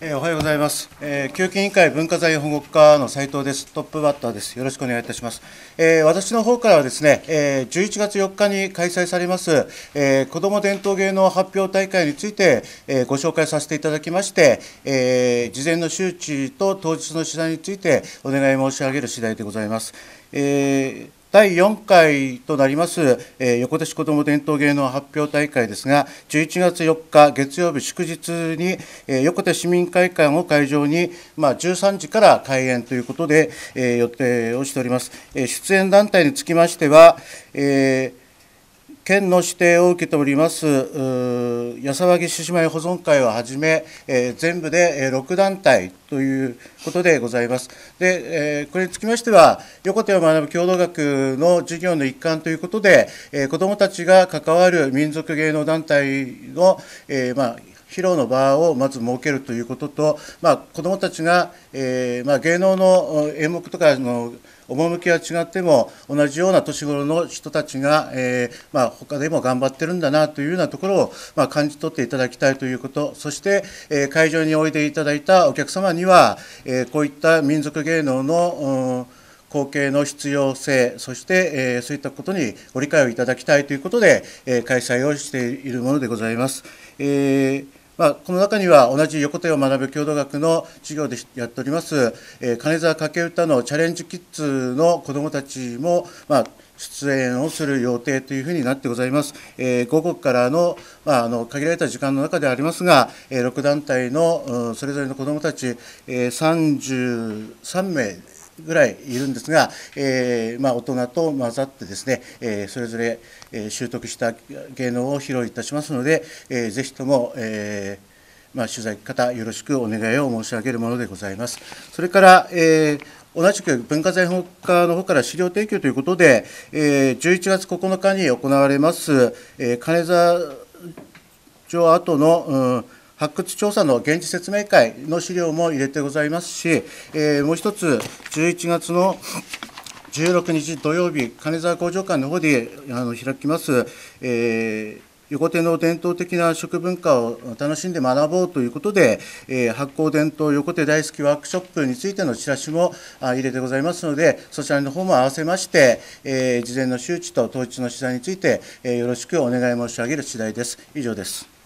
えー、おはようございます。えー、教育委員会文化財保護課の斉藤です。トップバッターです。よろしくお願いいたします。えー、私の方からはですね、えー、11月4日に開催されます、えー、子ども伝統芸能発表大会について、えー、ご紹介させていただきまして、えー、事前の周知と当日の取材についてお願い申し上げる次第でございます。えー第4回となります、えー、横手市子ども伝統芸能発表大会ですが11月4日月曜日祝日に、えー、横手市民会館を会場に、まあ、13時から開演ということで、えー、予定をしております、え出演団体につきましては、えー県の指定を受けております矢沢木獅子舞保存会をはじめ、えー、全部で6団体ということでございます。で、えー、これにつきましては、横手を学ぶ共同学の授業の一環ということで、えー、子どもたちが関わる民族芸能団体の、えまあ、披露の場をまず設けるということと、まあ、子どもたちが、えー、まあ、芸能の演目とかの趣は違っても同じような年頃の人たちが、えー、まあ、他でも頑張ってるんだなというようなところを、まあ、感じ取っていただきたいということそして、えー、会場においでいただいたお客様には、えー、こういった民族芸能の、うん後継の必要性、そして、えー、そういったことにご理解をいただきたいということで、えー、開催をしているものでございます。えーまあ、この中には同じ横手を学ぶ郷土学の授業でやっております、えー、金沢掛歌のチャレンジキッズの子どもたちも、まあ、出演をする予定というふうになってございます。えー、午後からの,、まあ、あの限られた時間の中でありますが、えー、6団体の、うん、それぞれの子どもたち、えー、33名ぐらいいるんですが、えー、まあ、大人と混ざってですね、えー、それぞれ、え習得した芸能を披露いたしますので、えー、ぜひとも、えまあ、取材方よろしくお願いを申し上げるものでございます。それから、え同じく文化財保護課の方から資料提供ということで、え11月9日に行われます、え金沢城跡の、うん発掘調査の現地説明会の資料も入れてございますし、えー、もう一つ、11月の16日土曜日、金沢工場館の方であの開きます、えー横手の伝統的な食文化を楽しんで学ぼうということで、えー、発酵伝統横手大好きワークショップについてのチラシも入れてございますので、そちらの方も合わせまして、えー、事前の周知と統一の取材について、えー、よろしくお願い申し上げる次第です。以上です。